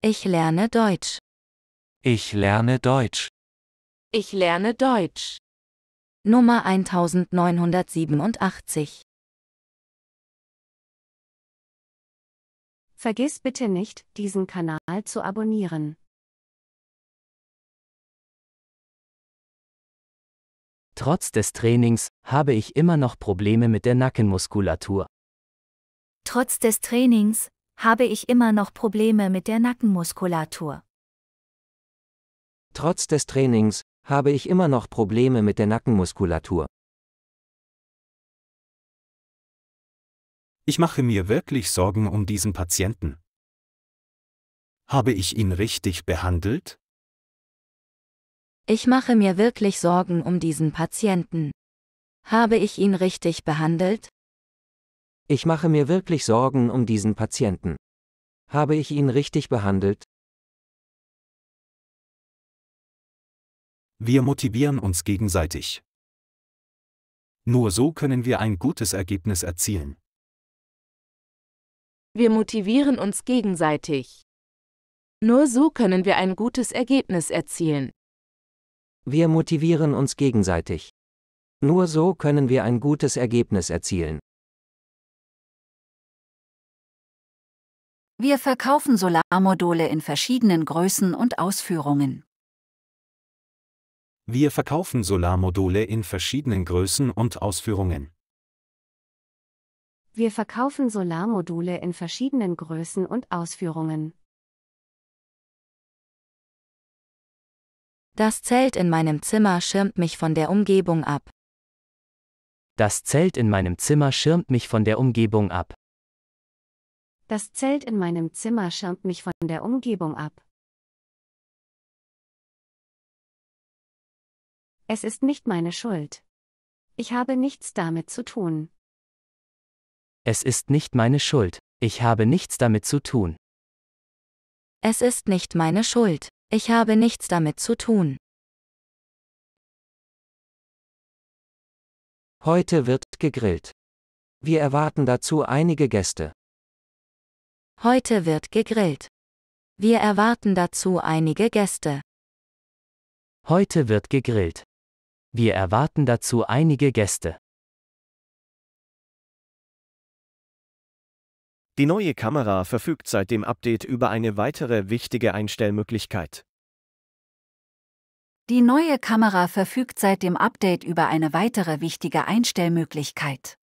Ich lerne Deutsch. Ich lerne Deutsch. Ich lerne Deutsch. Nummer 1987. Vergiss bitte nicht, diesen Kanal zu abonnieren. Trotz des Trainings habe ich immer noch Probleme mit der Nackenmuskulatur. Trotz des Trainings habe ich immer noch Probleme mit der Nackenmuskulatur. Trotz des Trainings habe ich immer noch Probleme mit der Nackenmuskulatur. Ich mache mir wirklich Sorgen um diesen Patienten. Habe ich ihn richtig behandelt? Ich mache mir wirklich Sorgen um diesen Patienten. Habe ich ihn richtig behandelt? Ich mache mir wirklich Sorgen um diesen Patienten. Habe ich ihn richtig behandelt? Wir motivieren uns gegenseitig. Nur so können wir ein gutes Ergebnis erzielen. Wir motivieren uns gegenseitig. Nur so können wir ein gutes Ergebnis erzielen. Wir motivieren uns gegenseitig. Nur so können wir ein gutes Ergebnis erzielen. Wir verkaufen Solarmodule in verschiedenen Größen und Ausführungen. Wir verkaufen Solarmodule in verschiedenen Größen und Ausführungen. Wir verkaufen Solarmodule in verschiedenen Größen und Ausführungen. Das Zelt in meinem Zimmer schirmt mich von der Umgebung ab. Das Zelt in meinem Zimmer schirmt mich von der Umgebung ab. Das Zelt in meinem Zimmer schirmt mich von der Umgebung ab. Es ist nicht meine Schuld. Ich habe nichts damit zu tun. Es ist nicht meine Schuld. Ich habe nichts damit zu tun. Es ist nicht meine Schuld. Ich habe nichts damit zu tun. Heute wird gegrillt. Wir erwarten dazu einige Gäste. Heute wird gegrillt. Wir erwarten dazu einige Gäste. Heute wird gegrillt. Wir erwarten dazu einige Gäste. Die neue Kamera verfügt seit dem Update über eine weitere wichtige Einstellmöglichkeit. Die neue Kamera verfügt seit dem Update über eine weitere wichtige Einstellmöglichkeit.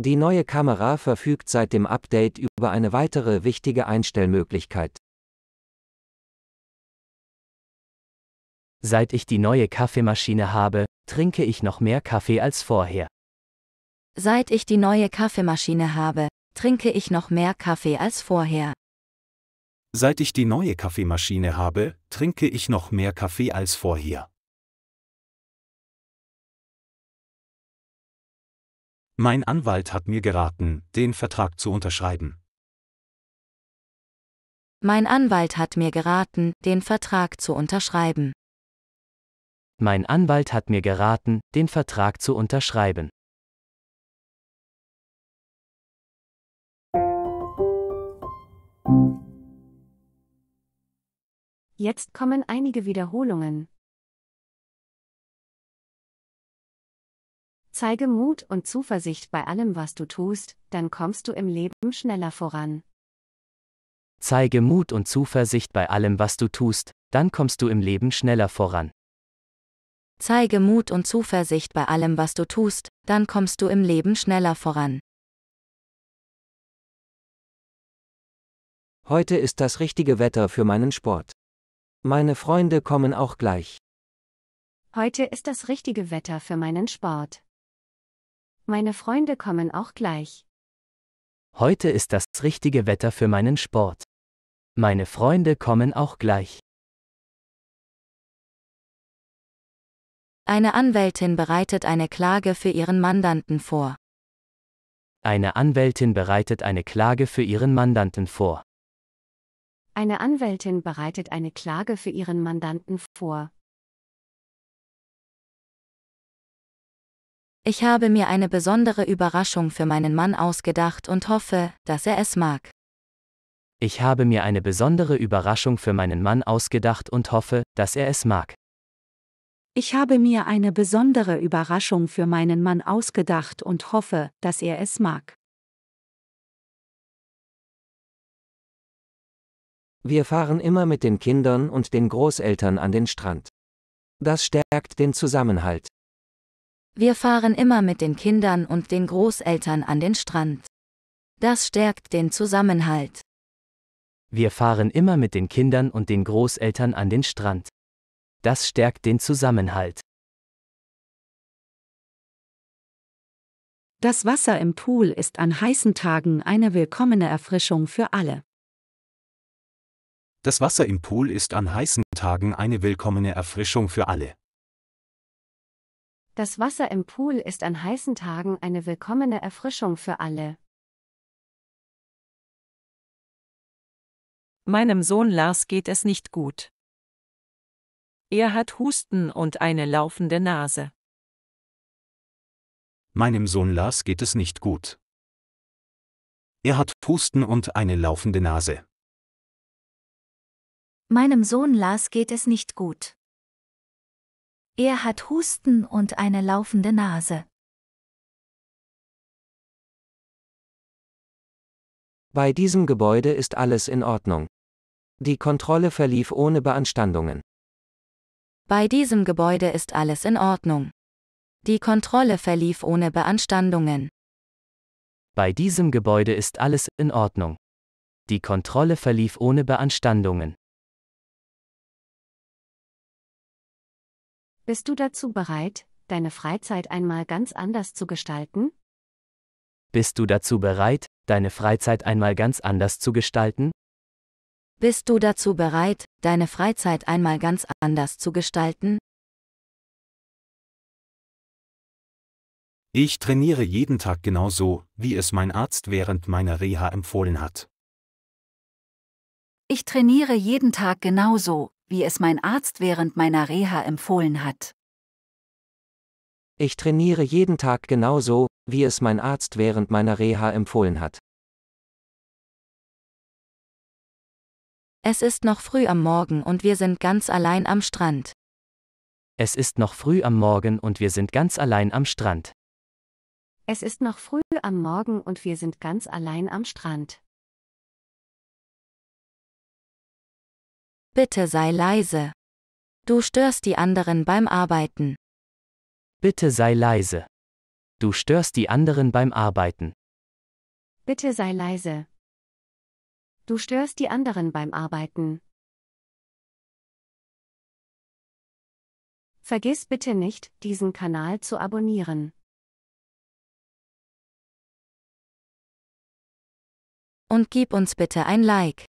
Die neue Kamera verfügt seit dem Update über eine weitere wichtige Einstellmöglichkeit. Seit ich die neue Kaffeemaschine habe, trinke ich noch mehr Kaffee als vorher. Seit ich die neue Kaffeemaschine habe, trinke ich noch mehr Kaffee als vorher. Seit ich die neue Kaffeemaschine habe, trinke ich noch mehr Kaffee als vorher. Mein Anwalt hat mir geraten, den Vertrag zu unterschreiben. Mein Anwalt hat mir geraten, den Vertrag zu unterschreiben. Mein Anwalt hat mir geraten, den Vertrag zu unterschreiben. Jetzt kommen einige Wiederholungen. Zeige Mut und Zuversicht bei allem, was du tust, dann kommst du im Leben schneller voran. Zeige Mut und Zuversicht bei allem, was du tust, dann kommst du im Leben schneller voran. Zeige Mut und Zuversicht bei allem, was du tust, dann kommst du im Leben schneller voran. Heute ist das richtige Wetter für meinen Sport. Meine Freunde kommen auch gleich. Heute ist das richtige Wetter für meinen Sport. Meine Freunde kommen auch gleich. Heute ist das richtige Wetter für meinen Sport. Meine Freunde kommen auch gleich. Eine Anwältin bereitet eine Klage für ihren Mandanten vor. Eine Anwältin bereitet eine Klage für ihren Mandanten vor. Eine Anwältin bereitet eine Klage für ihren Mandanten vor. Ich habe mir eine besondere Überraschung für meinen Mann ausgedacht und hoffe, dass er es mag. Ich habe mir eine besondere Überraschung für meinen Mann ausgedacht und hoffe, dass er es mag. Ich habe mir eine besondere Überraschung für meinen Mann ausgedacht und hoffe, dass er es mag. Wir fahren immer mit den Kindern und den Großeltern an den Strand. Das stärkt den Zusammenhalt. Wir fahren immer mit den Kindern und den Großeltern an den Strand. Das stärkt den Zusammenhalt. Wir fahren immer mit den Kindern und den Großeltern an den Strand. Das stärkt den Zusammenhalt. Das Wasser im Pool ist an heißen Tagen eine willkommene Erfrischung für alle. Das Wasser im Pool ist an heißen Tagen eine willkommene Erfrischung für alle. Das Wasser im Pool ist an heißen Tagen eine willkommene Erfrischung für alle. Meinem Sohn Lars geht es nicht gut. Er hat Husten und eine laufende Nase. Meinem Sohn Lars geht es nicht gut. Er hat Husten und eine laufende Nase. Meinem Sohn Lars geht es nicht gut. Er hat Husten und eine laufende Nase. Bei diesem Gebäude ist alles in Ordnung. Die Kontrolle verlief ohne Beanstandungen. Bei diesem Gebäude ist alles in Ordnung. Die Kontrolle verlief ohne Beanstandungen. Bei diesem Gebäude ist alles in Ordnung. Die Kontrolle verlief ohne Beanstandungen. Bist du dazu bereit, deine Freizeit einmal ganz anders zu gestalten? Bist du dazu bereit, deine Freizeit einmal ganz anders zu gestalten? Bist du dazu bereit, deine Freizeit einmal ganz anders zu gestalten? Ich trainiere jeden Tag genauso, wie es mein Arzt während meiner Reha empfohlen hat. Ich trainiere jeden Tag genauso, wie es mein Arzt während meiner Reha empfohlen hat. Ich trainiere jeden Tag genauso, wie es mein Arzt während meiner Reha empfohlen hat. Es ist noch früh am Morgen und wir sind ganz allein am Strand. Es ist noch früh am Morgen und wir sind ganz allein am Strand. Es ist noch früh am Morgen und wir sind ganz allein am Strand. Bitte sei leise. Du störst die anderen beim Arbeiten. Bitte sei leise. Du störst die anderen beim Arbeiten. Bitte sei leise. Du störst die anderen beim Arbeiten. Vergiss bitte nicht, diesen Kanal zu abonnieren. Und gib uns bitte ein Like.